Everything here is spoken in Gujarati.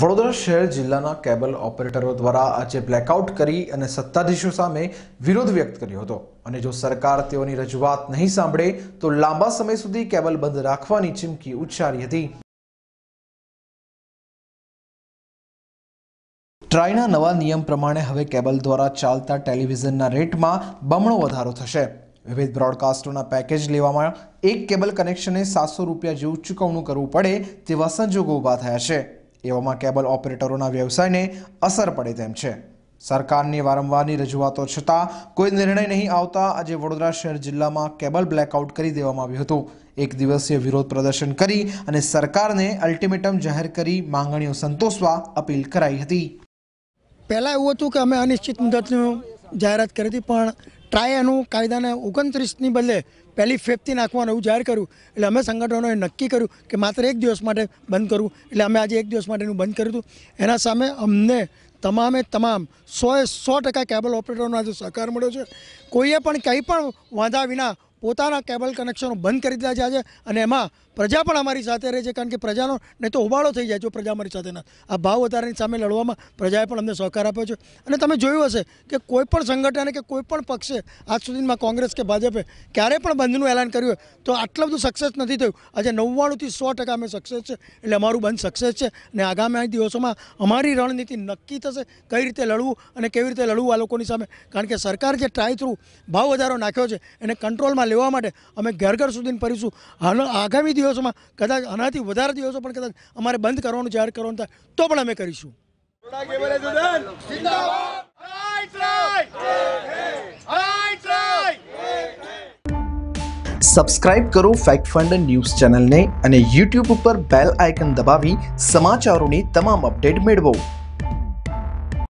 વડોદરા શહેર જિલ્લાના કેબલ ઓપરેટરો દ્વારા આજે બ્લેકઆઉટ કરી અને સત્તાધીશો સામે વિરોધ વ્યક્ત કર્યો હતો અને જો સરકાર તેઓની રજૂઆત નહીં સાંભળે તો લાંબા સમય સુધી કેબલ બંધ રાખવાની ચીમકી ઉચ્ચારી હતી ટ્રાયના નવા નિયમ પ્રમાણે હવે કેબલ દ્વારા ચાલતા ટેલિવિઝનના રેટમાં બમણો વધારો થશે વિવિધ બ્રોડકાસ્ટોના પેકેજ લેવામાં એક કેબલ કનેક્શને સાતસો રૂપિયા જેવું ચૂકવણું કરવું પડે તેવા સંજોગો ઊભા થયા છે એવામાં કેબલ ઓપરેટરોના વ્યવસાયને અસર પડે તેમ છે સરકારની વારંવારની રજૂઆતો છતાં કોઈ નિર્ણય નહીં આવતા આજે વડોદરા શહેર જિલ્લામાં કેબલ બ્લેકઆઉટ કરી દેવામાં આવ્યું હતું એક દિવસીય વિરોધ પ્રદર્શન કરી અને સરકારને અલ્ટિમેટમ જાહેર કરી માંગણીઓ સંતોષવા અપીલ કરાઈ હતી પહેલાં એવું હતું કે અમે અનિશ્ચિત મુદતનું જાહેરાત કરી હતી પણ ટ્રાય એનું કાયદાને ઓગણત્રીસની બદલે પહેલી ફેફથી નાખવાનું એવું જાહેર કર્યું એટલે અમે સંગઠનોએ નક્કી કર્યું કે માત્ર એક દિવસ માટે બંધ કરવું એટલે અમે આજે એક દિવસ માટેનું બંધ કર્યું હતું એના સામે અમને તમામે તમામ સોએ સો ટકા કેબલ ઓપરેટરોનો આજે સહકાર મળ્યો છે કોઈએ પણ કંઈ પણ વાંધા વિના પોતાના કેબલ કનેક્શનો બંધ કરી દીધા છે અને એમાં પ્રજા પણ અમારી સાથે રહે છે કારણ કે પ્રજાનો નહીં તો હોબાળો થઈ જાય જો પ્રજા અમારી સાથે ના આ ભાવ વધારાની સામે લડવામાં પ્રજાએ પણ અમને સહકાર આપ્યો છે અને તમે જોયું હશે કે કોઈપણ સંગઠને કે કોઈપણ પક્ષે આજ સુધીમાં કોંગ્રેસ કે ભાજપે ક્યારે પણ બંધનું એલાન કર્યું તો આટલું બધું સક્સેસ નથી થયું આજે નવ્વાણુંથી સો ટકા અમે સક્સેસ છે એટલે અમારું બંધ સક્સેસ છે અને આગામી દિવસોમાં અમારી રણનીતિ નક્કી થશે કઈ રીતે લડવું અને કેવી રીતે લડવું આ લોકોની સામે કારણ કે સરકાર જે ટ્રાય થ્રુ ભાવ વધારો નાખ્યો છે એને કંટ્રોલમાં પગલાં લેવા માટે અમે ઘેર ઘર સુધી ફરીશું આગામી દિવસોમાં કદાચ આનાથી વધારે દિવસો પણ કદાચ અમારે બંધ કરવાનું જાહેર કરવાનું થાય તો પણ અમે કરીશું સબસ્ક્રાઇબ કરો ફેક્ટ ફંડ ન્યૂઝ ચેનલને અને યુટ્યુબ ઉપર બેલ આઇકન દબાવી સમાચારોની તમામ અપડેટ મેળવો